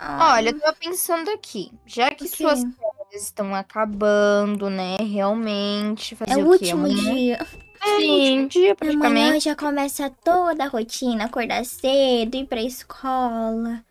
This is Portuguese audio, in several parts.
Olha, eu tô pensando aqui, já que okay. suas férias estão acabando, né? Realmente, fazer é o, o último quê? dia. É, Sim, último dia praticamente. Amanhã já começa toda a rotina, acordar cedo, ir pra escola.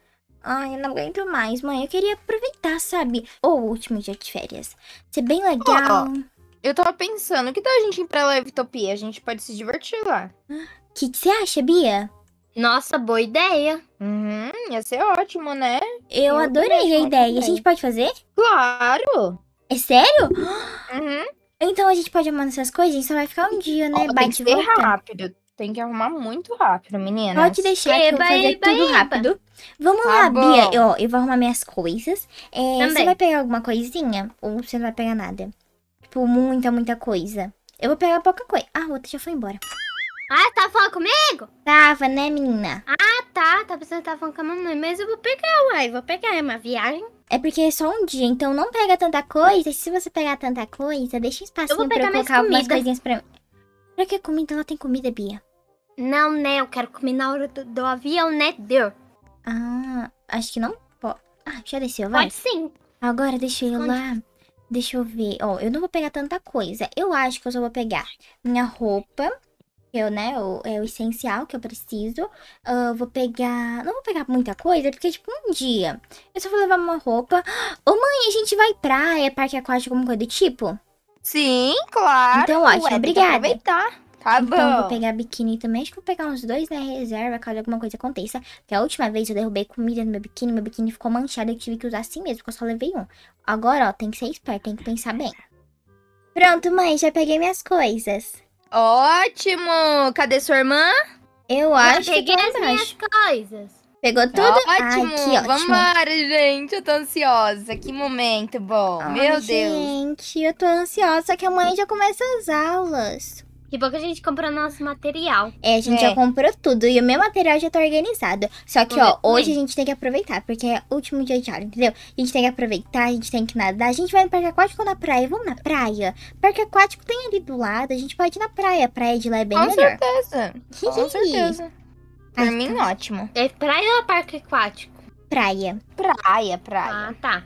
Ai, eu não aguento mais, mãe. Eu queria aproveitar, sabe? o último dia de férias. Ser bem legal. Oh, eu tava pensando, que tal a gente ir pra Levitopia? A gente pode se divertir lá. O ah, que, que você acha, Bia? Nossa, boa ideia. Uhum ia ser ótimo, né? Eu, eu adorei a ideia. Também. A gente pode fazer? Claro! É sério? Uhum. Então a gente pode arrumar essas coisas, a gente só vai ficar um dia, né? Oh, Bate tem rápido. Tem que arrumar muito rápido, menina. Pode deixar eba, que eu é, fazer eba, tudo eba. rápido. Vamos tá lá, bom. Bia. Eu, eu vou arrumar minhas coisas. É, você vai pegar alguma coisinha? Ou você não vai pegar nada? Tipo, muita, muita coisa. Eu vou pegar pouca coisa. Ah, a outra já foi embora. Ah, tá falando comigo? Tava, né, menina? Ah, tá. Tá pensando que tava falando com a mamãe. Mas eu vou pegar, uai. Vou pegar. É uma viagem. É porque é só um dia, então não pega tanta coisa. E se você pegar tanta coisa, deixa um espacinho eu pra eu colocar algumas coisinhas pra mim. Pra que comida? Ela tem comida, Bia. Não, né? Eu quero comer na hora do, do avião, né? Deu. Ah, acho que não pode. Ah, já desceu, vai. Pode sim. Agora deixa eu Onde? lá. Deixa eu ver. Ó, oh, eu não vou pegar tanta coisa. Eu acho que eu só vou pegar minha roupa eu, né? O, é o essencial que eu preciso. Uh, vou pegar. Não vou pegar muita coisa, porque, tipo, um dia. Eu só vou levar uma roupa. Ô, oh, mãe, a gente vai praia, parque aquático, alguma coisa do tipo? Sim, claro. Então, ótimo, Ué, obrigada. Aproveitar. Tá bom. Então, vou pegar biquíni também. Acho que vou pegar uns dois na né, reserva, caso alguma coisa aconteça. Porque a última vez eu derrubei comida no meu biquíni, meu biquíni ficou manchado. Eu tive que usar assim mesmo, porque eu só levei um. Agora, ó, tem que ser esperto, tem que pensar bem. Pronto, mãe, já peguei minhas coisas. Ótimo! Cadê sua irmã? Eu acho peguei que tá as minhas coisas. Pegou tudo? Tá ótimo, Ai, que ótimo. Vambora, gente. Eu tô ansiosa. Que momento bom. Ai, Meu Deus. Gente, eu tô ansiosa que amanhã já começa as aulas. Que tipo, bom que a gente comprou nosso material. É, a gente é. já comprou tudo. E o meu material já tá organizado. Só que, ó, hum. hoje a gente tem que aproveitar, porque é o último dia de aula, entendeu? A gente tem que aproveitar, a gente tem que nadar. A gente vai no parque aquático ou na praia? Vamos na praia. Parque aquático tem ali do lado, a gente pode ir na praia. A praia de lá é bem Com melhor. Certeza. Com certeza. Com certeza. Pra ah, mim, tá. ótimo. É praia ou parque aquático? Praia. Praia, praia. Ah, tá.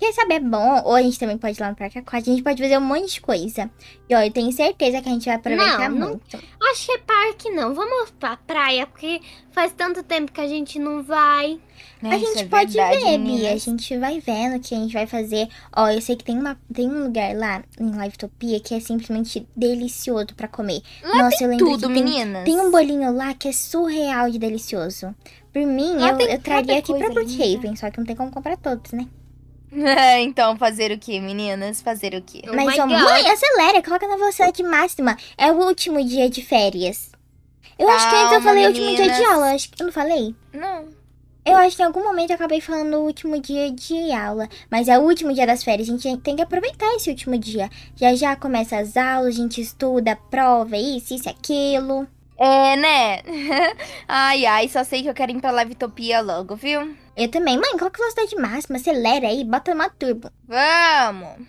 Quer saber é bom? Ou a gente também pode ir lá no Parque Aquático. A gente pode fazer um monte de coisa. E ó, eu tenho certeza que a gente vai aproveitar não, muito. Não, acho que é parque não. Vamos pra praia, porque faz tanto tempo que a gente não vai. Nossa, a gente é pode verdade, ver, Bia. Né? A gente vai vendo o que a gente vai fazer. Ó, eu sei que tem, uma, tem um lugar lá em Livetopia que é simplesmente delicioso para comer. Lá Nossa, eu lembro tudo, que meninas. Tem, tem, um bolinho lá que é surreal de delicioso. Por mim, eu, eu traria aqui pra Brookhaven, só que não tem como comprar todos, né? então, fazer o que, meninas? Fazer o que? Oh Mas, ó, mãe, acelera, coloca na velocidade máxima. É o último dia de férias. Eu Calma, acho que antes eu falei meninas. último dia de aula. Acho que eu não falei? Não. Eu acho que em algum momento eu acabei falando o último dia de aula, mas é o último dia das férias, a gente tem que aproveitar esse último dia. Já já começa as aulas, a gente estuda, prova, isso, isso, aquilo. É, né? ai, ai, só sei que eu quero ir pra Lavitopia logo, viu? Eu também. Mãe, coloca é a velocidade máxima, acelera aí, bota uma turbo. Vamos!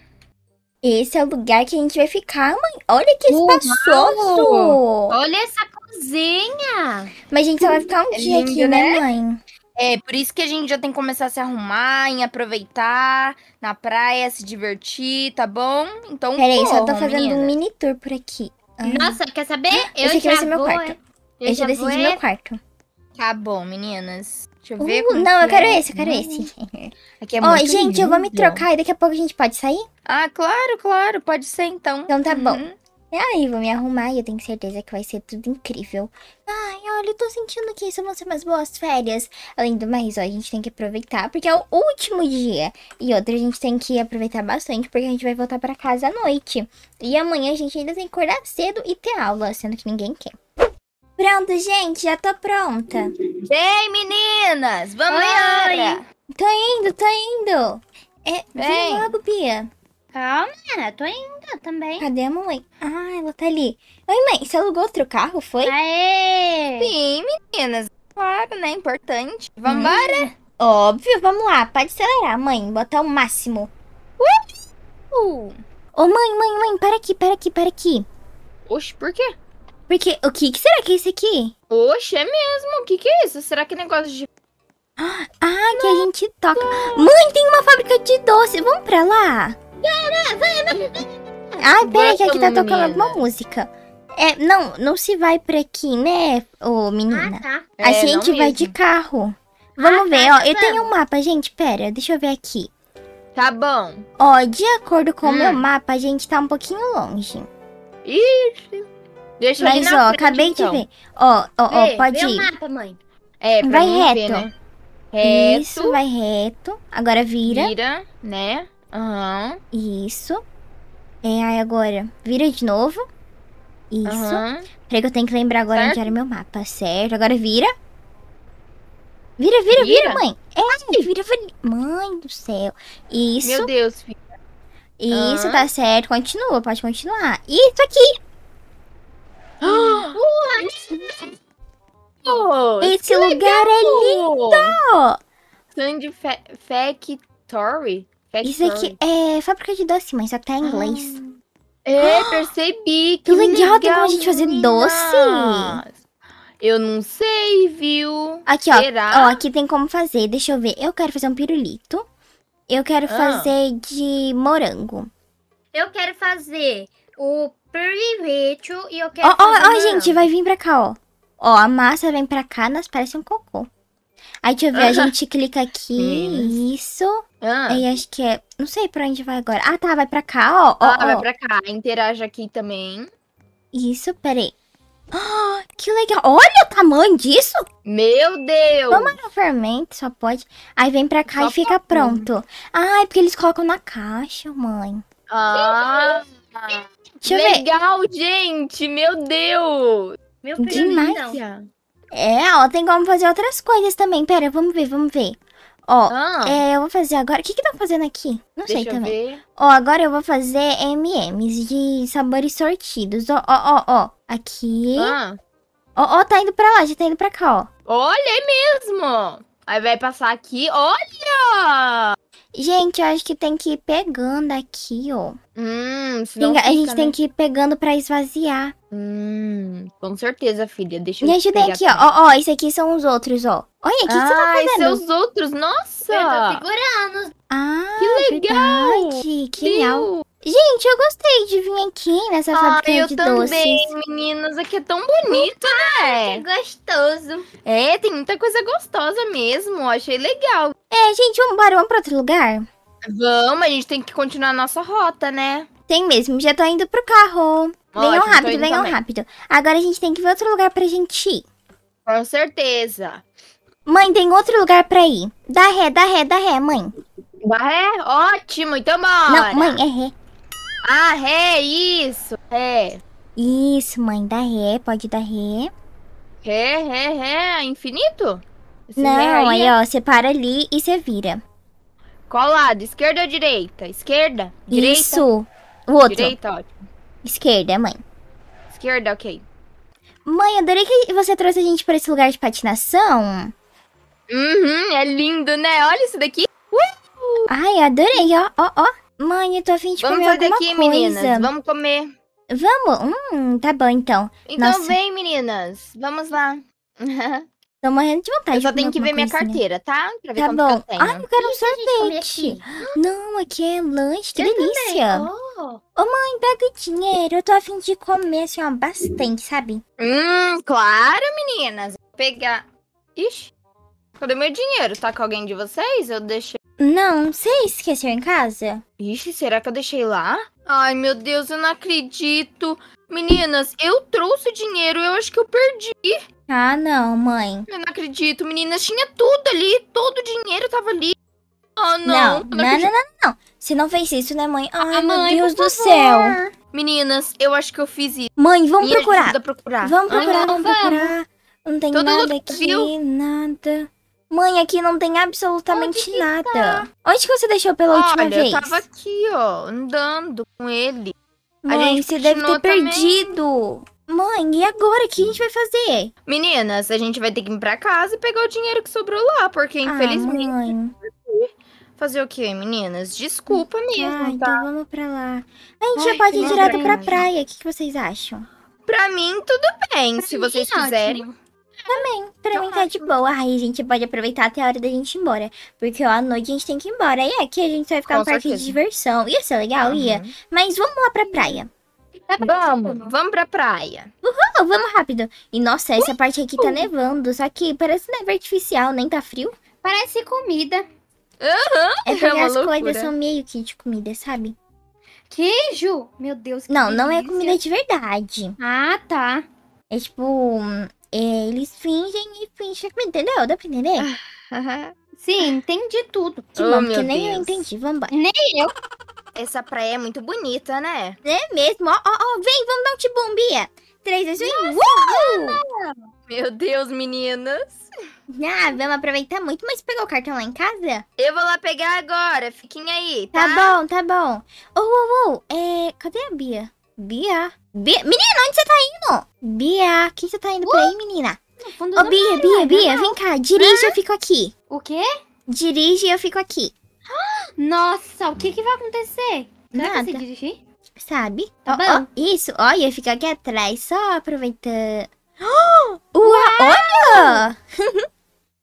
Esse é o lugar que a gente vai ficar, mãe. Olha que Uau! espaçoso! Olha essa cozinha! Mas a gente só vai ficar um é dia lindo, aqui, né, né, mãe? É, por isso que a gente já tem que começar a se arrumar, em aproveitar, na praia, se divertir, tá bom? Então, Peraí, só tô fazendo um mini tour por aqui. Ai. Ah. Nossa, quer saber? Eu Esse aqui já vai ser meu quarto. Eu, eu já, já decidi é... meu é quarto. Tá bom, meninas. Deixa eu ver. Uh, não, eu quero é. esse, eu quero esse. Uhum. Aqui é oh, muito gente, lindo. eu vou me trocar e daqui a pouco a gente pode sair? Ah, claro, claro, pode ser então. Então tá uhum. bom. E aí, vou me arrumar e eu tenho certeza que vai ser tudo incrível. Ai, olha, eu tô sentindo que isso vão ser umas boas férias. Além do mais, ó, a gente tem que aproveitar, porque é o último dia. E outra, a gente tem que aproveitar bastante, porque a gente vai voltar pra casa à noite. E amanhã a gente ainda tem que acordar cedo e ter aula, sendo que ninguém quer. Pronto, gente, já tô pronta. Vem, meninas! Vamos embora! Tô indo, tô indo! É, vem logo, Bia. Calma, menina, tô indo também. Cadê a mãe? Ah, ela tá ali. Oi, mãe, você alugou outro carro, foi? Aê! Sim, meninas. Claro, né? Importante. Vambora? Hum. Óbvio, vamos lá. Pode acelerar, mãe. Botar o máximo. Uh! Ô, oh, mãe, mãe, mãe, para aqui, para aqui, para aqui. Oxe, por quê? Porque o que, que será que é isso aqui? Oxe, é mesmo. O que, que é isso? Será que é negócio de. Ah, Nossa. que a gente toca. Mãe, tem uma fábrica de doce. Vamos pra lá? Ai, peraí, que aqui tá tocando menina. alguma música. É, não, não se vai por aqui, né, ô menina? Ah, tá. A é, gente vai mesmo. de carro. Ah, Vamos ah, ver, tá, ó. Tá. Eu tenho um mapa, gente. Pera, deixa eu ver aqui. Tá bom. Ó, de acordo com o hum. meu mapa, a gente tá um pouquinho longe. Ixi. Deixa Mas, ó, frente, acabei então. de ver. Ó, ó, ó, pode vê ir. O mapa, mãe. É, vai reto. Ver, né? Reto. Isso, vai reto. Agora vira. Vira, né? Aham. Uhum. Isso. É, aí agora, vira de novo. Isso. Uhum. Peraí que eu tenho que lembrar agora certo. onde era meu mapa, certo? Agora vira. Vira, vira, vira, vira mãe. É, Ai. vira, vira. Mãe do céu. Isso. Meu Deus, filha. Isso, uhum. tá certo. Continua, pode continuar. Isso aqui. Esse lugar é lindo! Sandy Factory. Isso aqui é fábrica de doce, mas até tá em inglês. Ah, é, percebi. Que, legal, tem como a gente fazer meninas. doce. Eu não sei, viu? Aqui, ó. Ó, aqui tem como fazer. Deixa eu ver. Eu quero fazer um pirulito. Eu quero ah. fazer de morango. Eu quero fazer o Perfeito. E eu quero. Ó, ó, ó, gente, vai vir pra cá, ó. Ó, a massa vem pra cá, nós parece um cocô. Aí, deixa eu ver, a ah. gente clica aqui, isso. Ah. Aí acho que é. Não sei pra onde vai agora. Ah, tá, vai pra cá, ó. ó ah, ó. vai pra cá. Interage aqui também. Isso, peraí. Oh, que legal. Olha o tamanho disso. Meu Deus. Toma no fermento, só pode. Aí vem pra cá só e fica pronto. Ai, ah, é porque eles colocam na caixa, mãe. Ah. Deixa Legal, gente! Meu Deus! Meu Demais. É, ó, tem como fazer outras coisas também. Pera, vamos ver, vamos ver. Ó, ah. é, eu vou fazer agora... O que que tá fazendo aqui? Não Deixa sei também. Ver. Ó, agora eu vou fazer M&M's de sabores sortidos. Ó, ó, ó, ó. Aqui. Ah. Ó, ó, tá indo pra lá, já tá indo pra cá, ó. Olha, é mesmo! Aí vai passar aqui. Olha! Gente, eu acho que tem que ir pegando aqui, ó. Hum, senão tem, fica, A gente né? tem que ir pegando pra esvaziar. Hum, com certeza, filha. Deixa eu Me ajudem aqui, aqui, ó. Ó, ó, esse aqui são os outros, ó. Olha, o que, ah, que você tá ah, fazendo? Ah, esses são os outros. Nossa! Eu tô segurando. Ah, que legal! Verdade. Que legal. Gente, eu gostei de vir aqui nessa ah, fábrica de eu também, meninas. Aqui é tão bonito, uh, né? Que gostoso. É, tem muita coisa gostosa mesmo. Achei legal. É, gente, vamos embora. Vamos pra outro lugar? Vamos, a gente tem que continuar a nossa rota, né? Tem mesmo. Já tô indo pro carro. venham rápido, venham também. rápido. Agora a gente tem que ver outro lugar pra gente ir. Com certeza. Mãe, tem outro lugar pra ir. Dá ré, dá ré, dá ré, mãe. Dá ré? Ótimo, então bora. Não, mãe, é ré. Ah, ré, isso. Ré. Isso, mãe, dá ré, pode dar ré. Ré, ré, ré, infinito? Esse Não, aí, é ó, você para ali e você vira. Qual lado? Esquerda ou direita? Esquerda? Direita? Isso. O outro. Direita, ótimo. Esquerda, mãe. Esquerda, ok. Mãe, adorei que você trouxe a gente para esse lugar de patinação. Uhum, é lindo, né? Olha isso daqui. Uh! Ai, adorei, ó, ó, ó. Mãe, eu tô afim de Vamos comer fazer alguma aqui, coisa. meninas. Vamos comer. Vamos? Hum, tá bom então. Então Nossa. vem, meninas. Vamos lá. Tô morrendo de vontade. Eu só tenho que ver minha carteira, tá? Pra ver tá bom. eu tenho. Ah, eu quero um sorvete. Não, aqui é lanche, que eu delícia. Ô, oh. mãe, pega o dinheiro. Eu tô afim de comer, assim, ó, bastante, sabe? Hum, claro, meninas. Vou pegar... Ixi, cadê meu dinheiro? Tá com alguém de vocês? Eu deixei... Não, você esqueceu em casa? Ixi, será que eu deixei lá? Ai, meu Deus, eu não acredito. Meninas, eu trouxe o dinheiro, eu acho que eu perdi. Ah, não, mãe. Eu não acredito, meninas, tinha tudo ali, todo o dinheiro tava ali. Ah, oh, não. Não, não, não, não, não, Você não fez isso, né, mãe? Ah, Ai, ah, meu mãe, Deus do céu. Meninas, eu acho que eu fiz isso. Mãe, vamos procurar. procurar. Vamos procurar, Ai, vamos, vamos procurar. Não tem Todo nada aqui, viu? nada. Mãe, aqui não tem absolutamente tá? nada. Tá? Onde que você deixou pela Olha, última vez? eu tava aqui, ó, andando com ele. Mãe, a gente você deve ter também. perdido. Mãe, e agora? O que a gente vai fazer? Meninas, a gente vai ter que ir pra casa e pegar o dinheiro que sobrou lá, porque ah, infelizmente... Mãe. Fazer o quê, meninas? Desculpa mesmo, ah, tá? então vamos pra lá. A gente Ai, já pode ir direto pra praia. O que, que vocês acham? Pra mim, tudo bem, pra se vocês quiserem. Ótimo. Também, pra então, mim tá de boa. Aí a gente pode aproveitar até a hora da gente ir embora. Porque ó, à noite a gente tem que ir embora. E aqui a gente vai ficar no parque de diversão. Ia ser legal, uhum. ia. Mas vamos lá pra praia. Tá vamos, vamos pra praia. Uhul, vamos rápido. E nossa, essa parte aqui tá nevando. Só que parece neve artificial, nem tá frio. Parece comida. Uhum, é porque é as loucura. coisas são meio que de comida, sabe? Queijo? Meu Deus, que Não, delícia. não é comida de verdade. Ah, tá. É tipo eles fingem e fingem, entendeu? Dá pra entender? Ah, Sim, entendi tudo. Que bom, oh, porque nem eu entendi, vambora. Nem eu. Essa praia é muito bonita, né? É mesmo, ó, ó, ó, vem, vamos dar um tibum, Bia. 3, 2, 1, Meu Deus, meninas. Ah, vamos aproveitar muito, mas pegou o cartão lá em casa? Eu vou lá pegar agora, fiquem aí, tá? Tá bom, tá bom. Ô, ô, ô, é, cadê a Bia? Bia. Bia. Menina, onde você tá indo? Bia, o que você tá indo uh, pra aí, menina? No fundo Ô, oh, Bia, Bia, Bia, vem cá. Dirige, ah? eu fico aqui. O quê? Dirige, eu fico aqui. Nossa, o que que vai acontecer? Não Nada. que você dirigir? Sabe? Tá oh, oh, isso, Olha, fica aqui atrás, só aproveitando. uau, Olha!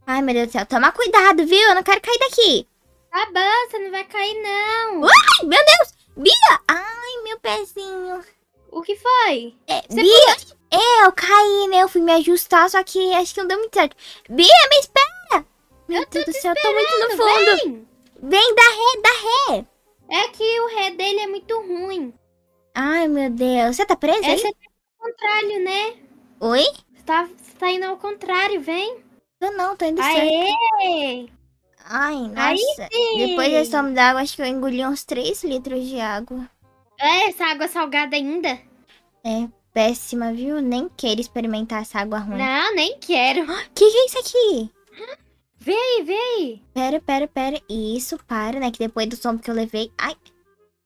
Ai, meu Deus do céu, toma cuidado, viu? Eu não quero cair daqui. Tá bom, você não vai cair, não. Ai, meu Deus! Bia! Ai, meu pezinho. O que foi? É, Bia, é, eu caí, né? Eu fui me ajustar, só que acho que não deu muito certo. Bia, me espera! Meu Deus do céu, eu tô muito no fundo. Vem, vem dá ré, dá ré. É que o ré dele é muito ruim. Ai, meu Deus. Você tá presa é, aí? É o contrário, né? Oi? Você tá, você tá indo ao contrário, vem. Eu não, tô indo Aê! certo. Ai, nossa. Aí sim. Depois desse tomar d'água, acho que eu engoli uns 3 litros de água. É, essa água salgada ainda? É, péssima, viu? Nem quero experimentar essa água ruim. Não, nem quero. que, que é isso aqui? Vem, vem. Pera, pera, pera. Isso, para, né? Que depois do som que eu levei... Ai,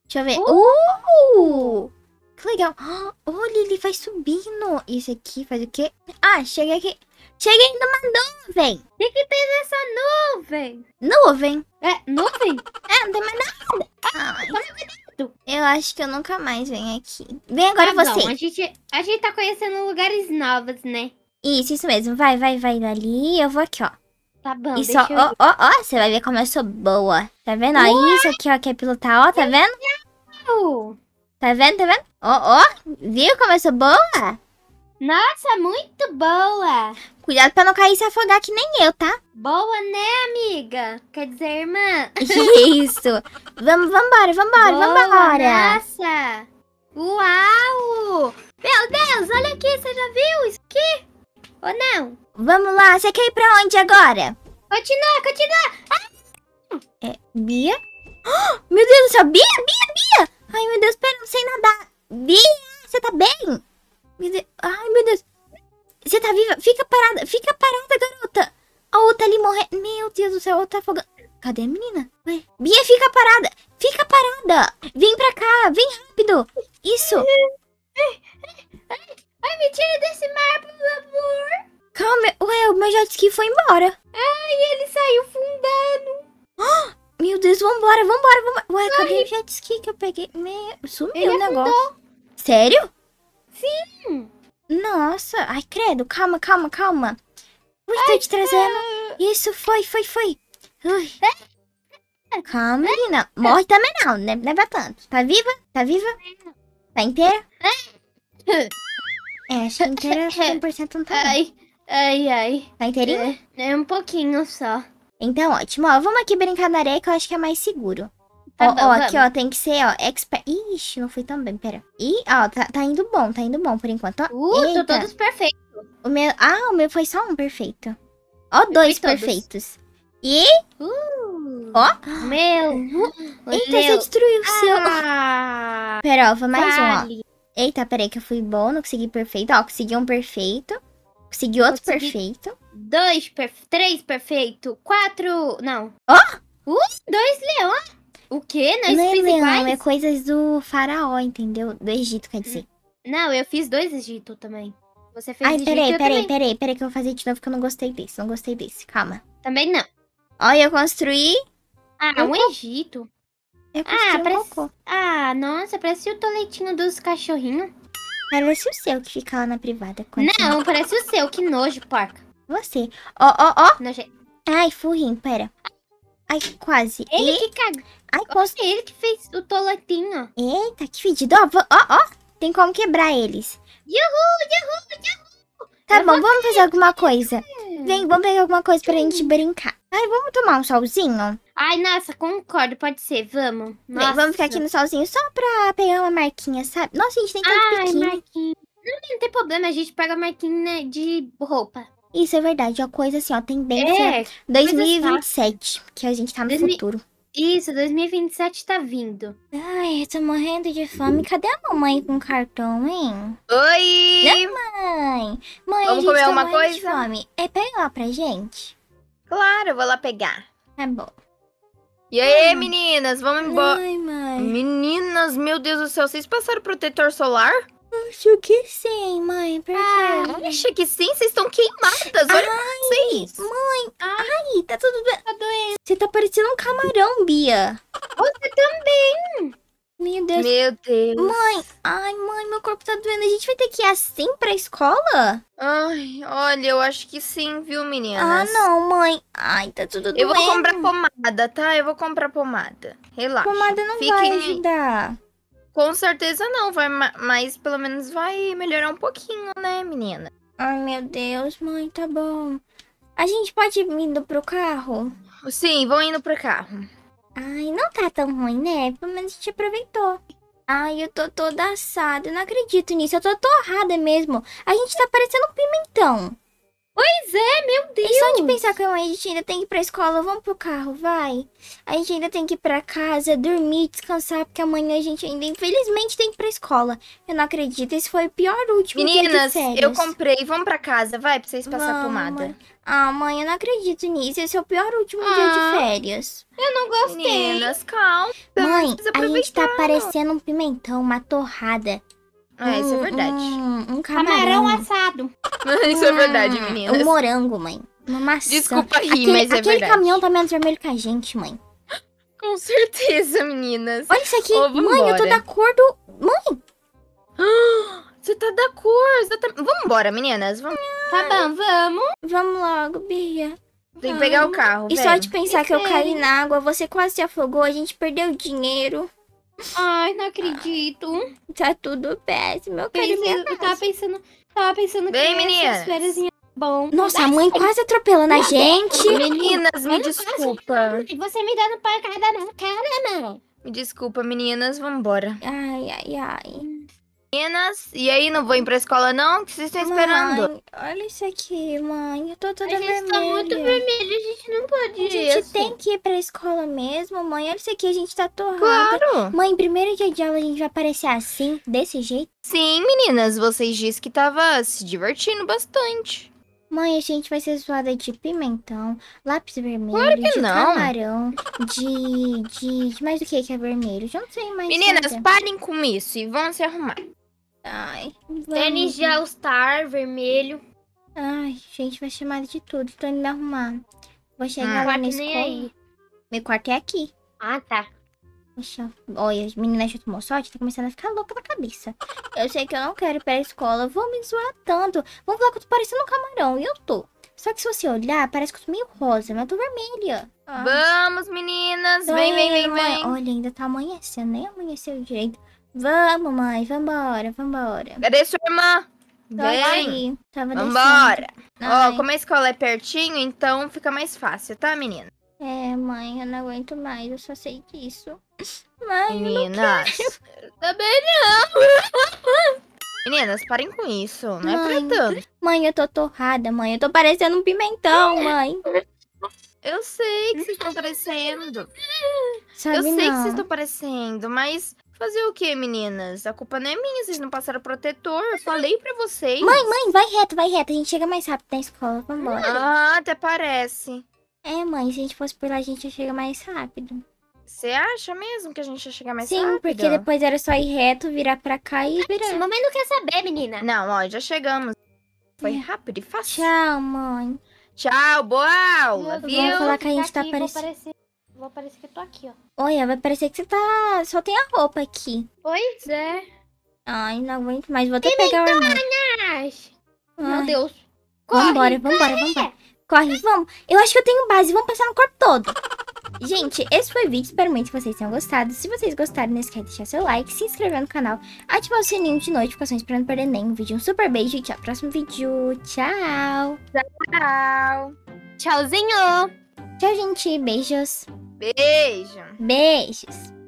deixa eu ver. Uh! uh! Que legal. Olha, ele vai subindo. Isso aqui faz o quê? Ah, cheguei aqui. Cheguei numa nuvem. O que, que tem nessa nuvem? Nuvem? É, nuvem? É, não tem mais nada. Ai. Eu acho que eu nunca mais venho aqui. Vem agora tá você. Bom, a, gente, a gente tá conhecendo lugares novos, né? Isso, isso mesmo. Vai, vai, vai dali. Eu vou aqui, ó. Tá bom, isso ó, ó, ó, você vai ver como eu sou boa. Tá vendo? Ó, isso aqui, ó, que é pilotar, ó, tá vendo? Tá vendo, tá vendo? Ó, ó, viu como eu sou boa? Nossa, muito boa! Cuidado pra não cair e se afogar que nem eu, tá? Boa, né, amiga? Quer dizer, irmã? Isso! vamos, vambora, vambora, boa, vambora! Nossa! Uau! Meu Deus, olha aqui, você já viu isso aqui? Ou não? Vamos lá, você quer ir pra onde agora? Continua, continua! Ah! É, Bia? Oh, meu Deus do céu, Bia, Bia, Bia! Ai, meu Deus, pera, não sei nadar! Bia, você tá bem? Meu Deus. Ai, meu Deus. Você tá viva? Fica parada. Fica parada, garota. A outra ali morre. Meu Deus do céu, a outra afogando. Cadê a menina? Ué. Bia, fica parada. Fica parada. Vem pra cá. Vem rápido. Isso. Ai, me tira desse mar, por favor. Calma. Ué, o meu jet ski foi embora. Ai, ele saiu fundando. Ah, meu Deus, vambora, vambora, vambora. Ué, Ai. cadê o jet ski que eu peguei? Meu, sumiu ele o negócio. Afundou. Sério? Sim! Nossa! Ai, credo! Calma, calma, calma! Ui, tô te trazendo! Isso, foi, foi, foi! Ui. É. Calma, menina! Morre também não, né? Não é pra tanto. Tá viva? Tá viva? Tá inteira? É, é acho que inteira 100% não tá Ai, ai, ai. Tá inteirinha? É, é um pouquinho só. Então, ótimo. Ó, vamos aqui brincar na areia que eu acho que é mais seguro. Tá ó, ó aqui, ó, tem que ser, ó, expert. Ixi, não fui tão bem, pera. Ih, ó, tá, tá indo bom, tá indo bom por enquanto. Ó, uh, Eita. tô todos perfeitos. O meu... Ah, o meu foi só um perfeito. Ó, eu dois perfeitos. E... Uh, ó. Meu. Uh, Eita, meu. você destruiu o seu. Ah, pera, ó, mais vale. um, ó. Eita, peraí que eu fui bom, não consegui perfeito. Ó, consegui um perfeito. Consegui outro consegui perfeito. Dois, perfe... três perfeito. Quatro... Não. Ó! Uh, dois leões. O quê? Não, é não é meu, não, é coisas do faraó, entendeu? Do Egito, quer dizer. Não, eu fiz dois Egito também. Você fez Ai, Egito peraí, peraí, peraí, peraí, que eu vou fazer de novo que eu não gostei desse. Não gostei desse, calma. Também não. Olha, eu construí... Ah, um, um Egito. Eu ah, um parece... cocô. Ah, nossa, parece o toletinho dos cachorrinhos. Parece o seu que fica lá na privada. Continua. Não, parece o seu, que nojo, porca. Você. Ó, ó, ó. Ai, furrinho, pera. Ai, quase. Ele e... que Ai, posso é ele que fez o toletinho. Eita, que fedido. Ó, ó, ó. Tem como quebrar eles. Yuhu, yuhu, yuhu. Tá Eu bom, vamos fazer alguma coisa. Vem, vamos pegar alguma coisa pra gente hum. brincar. Ai, vamos tomar um solzinho? Ai, nossa, concordo, pode ser, vamos. vamos ficar aqui no solzinho só pra pegar uma marquinha, sabe? Nossa, a gente tem que Ai, marquinha. Não, não tem problema, a gente pega a marquinha né, de roupa. Isso é verdade, uma coisa assim, ó, tendência é, 2027, que a gente tá no 2000... futuro. Isso, 2027 tá vindo. Ai, eu tô morrendo de fome. Cadê a mamãe com cartão, hein? Oi! Não, mãe! Mãe, Vamos comer alguma coisa? De fome. É, pega lá pra gente. Claro, vou lá pegar. Tá bom. E aí, hum. meninas, vamos embora. Ai, mãe. Meninas, meu Deus do céu, vocês passaram protetor solar? Acho que sim, mãe. Por ah, acha que sim? Vocês estão queimadas. Olha ai, vocês. Mãe, ah. ai, tá tudo tá doendo. Você tá parecendo um camarão, Bia. Você também. Meu Deus. Meu Deus. Mãe, ai, mãe, meu corpo tá doendo. A gente vai ter que ir assim pra escola? Ai, olha, eu acho que sim, viu, meninas? Ah, não, mãe. Ai, tá tudo doendo. Eu vou comprar pomada, tá? Eu vou comprar pomada. Relaxa. Pomada não vai ajudar. Com certeza não, vai, mas pelo menos vai melhorar um pouquinho, né, menina? Ai, meu Deus, mãe, tá bom. A gente pode ir indo pro carro? Sim, vão indo pra carro. Ai, não tá tão ruim, né? Pelo menos a gente aproveitou. Ai, eu tô toda assada. Eu não acredito nisso. Eu tô torrada mesmo. A gente tá parecendo um pimentão. Pois é, meu Deus! É e só de pensar que a gente ainda tem que ir pra escola, vamos pro carro, vai. A gente ainda tem que ir pra casa, dormir, descansar, porque amanhã a gente ainda, infelizmente, tem que ir pra escola. Eu não acredito, esse foi o pior último Meninas, dia de eu comprei, vamos pra casa, vai, pra vocês passar vamos. pomada. Ah, mãe, eu não acredito nisso, esse é o pior último ah, dia de ah, férias. Eu não gostei. Meninas, calma. Mãe, a gente tá parecendo um pimentão, uma torrada. É, isso é hum, verdade. Um, um camarão. camarão assado. isso é hum, verdade, meninas. Um morango, mãe. Uma maçã. Desculpa rir, aquele, mas é aquele verdade. Aquele caminhão tá menos vermelho que a gente, mãe. Com certeza, meninas. Olha isso aqui. mãe, eu tô da cor do... Mãe! Você tá da cor. Você tá... Vambora, meninas. Vamos. Tá bom, vamos. Vamos logo, Bia. Tem que pegar o carro, E velho. só de pensar e que eu caí na água, você quase se afogou, a gente perdeu dinheiro. Ai, não acredito. Tá tudo péssimo. Eu quero eu tava pensando, tava pensando Bem, que meninas. essas bom. Nossa, a mãe quase atropelando a gente. Meninas, me desculpa. Você me dando pancada na cara, mãe? Me desculpa, meninas. Vambora. Ai, ai, ai meninas. E aí, não vou ir pra escola não? O que vocês estão mãe, esperando? Olha isso aqui, mãe. Eu tô toda vermelha. A gente tá vermelha. tá muito vermelho, a gente não pode ir. A gente tem que ir pra escola mesmo, mãe. Olha isso aqui, a gente tá torrada. Claro. Mãe, primeiro dia de aula a gente vai aparecer assim, desse jeito? Sim, meninas. Vocês disseram que tava se divertindo bastante. Mãe, a gente vai ser zoada de pimentão, lápis vermelho, claro de não. camarão, de, de, de mais o que que é vermelho? Já não sei mais. Meninas, nada. parem com isso e vão se arrumar. Ai. Vamos... All Star, vermelho. Ai, gente, vai chamar de tudo. Tô indo me arrumar. Vou chegar ah, lá tá na escola. Aí. Meu quarto é aqui. Ah, tá. Deixa eu... Olha, as meninas já tomou sorte, tá começando a ficar louca da cabeça. Eu sei que eu não quero ir pra escola, vão me zoar tanto. Vão falar que eu tô parecendo um camarão, e eu tô. Só que se você olhar, parece que eu tô meio rosa, mas eu tô vermelha. Ah. Vamos, meninas, vem, vem, vem, é, é. vem. Olha, ainda tá amanhecendo, nem amanheceu direito. Vamos, mãe, vambora, vambora. Cadê sua irmã? Tô Vem. Aí. Tava vambora. Ó, como a escola é pertinho, então fica mais fácil, tá, menina? É, mãe, eu não aguento mais, eu só sei disso. Mãe, Meninas, eu não também não. Meninas, parem com isso, não mãe, é pra tanto. Mãe, eu tô torrada, mãe, eu tô parecendo um pimentão, mãe. Eu sei que vocês estão parecendo. Sabe eu sei não. que vocês estão parecendo, mas Fazer o que, meninas? A culpa não é minha, vocês não passaram protetor. Eu falei pra vocês. Mãe, mãe, vai reto, vai reto. A gente chega mais rápido na escola. Vambora. Ah, até parece. É, mãe, se a gente fosse por lá, a gente ia chegar mais rápido. Você acha mesmo que a gente ia chegar mais Sim, rápido? Sim, porque depois era só ir reto, virar pra cá e virar. Esse mamãe não quer saber, menina. Não, ó, já chegamos. Foi é. rápido e fácil. Tchau, mãe. Tchau, boa aula, Eu viu? falar que a gente tá aqui, parecendo... Vai parecer que eu tô aqui, ó. Olha, vai parecer que você tá... Só tem a roupa aqui. Pois é. Ai, não aguento mais. Vou até pegar o armário. Meu Deus. Corre, vambora, vambora, vambora. Corre, vamos. Eu acho que eu tenho base. Vamos passar no corpo todo. Gente, esse foi o vídeo, espero muito que vocês tenham gostado. Se vocês gostaram, não esquece de deixar seu like, se inscrever no canal, ativar o sininho de notificações para não perder nenhum vídeo. Um super beijo e até o próximo vídeo. Tchau! Tchau! Tchauzinho! Tchau, gente. Beijos. Beijo. Beijos.